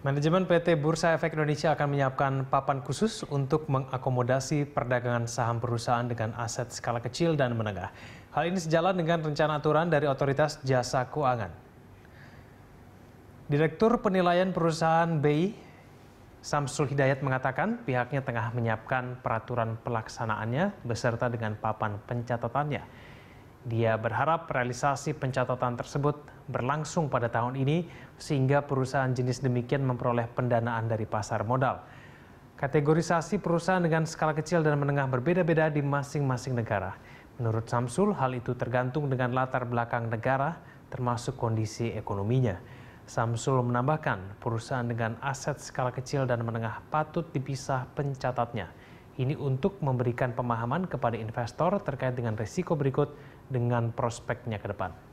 Manajemen PT Bursa Efek Indonesia akan menyiapkan papan khusus untuk mengakomodasi perdagangan saham perusahaan dengan aset skala kecil dan menengah. Hal ini sejalan dengan rencana aturan dari Otoritas Jasa Keuangan. Direktur Penilaian Perusahaan BI, Samsul Hidayat mengatakan pihaknya tengah menyiapkan peraturan pelaksanaannya beserta dengan papan pencatatannya. Dia berharap realisasi pencatatan tersebut berlangsung pada tahun ini sehingga perusahaan jenis demikian memperoleh pendanaan dari pasar modal. Kategorisasi perusahaan dengan skala kecil dan menengah berbeda-beda di masing-masing negara. Menurut Samsul, hal itu tergantung dengan latar belakang negara, termasuk kondisi ekonominya. Samsul menambahkan, perusahaan dengan aset skala kecil dan menengah patut dipisah pencatatnya ini untuk memberikan pemahaman kepada investor terkait dengan risiko berikut dengan prospeknya ke depan.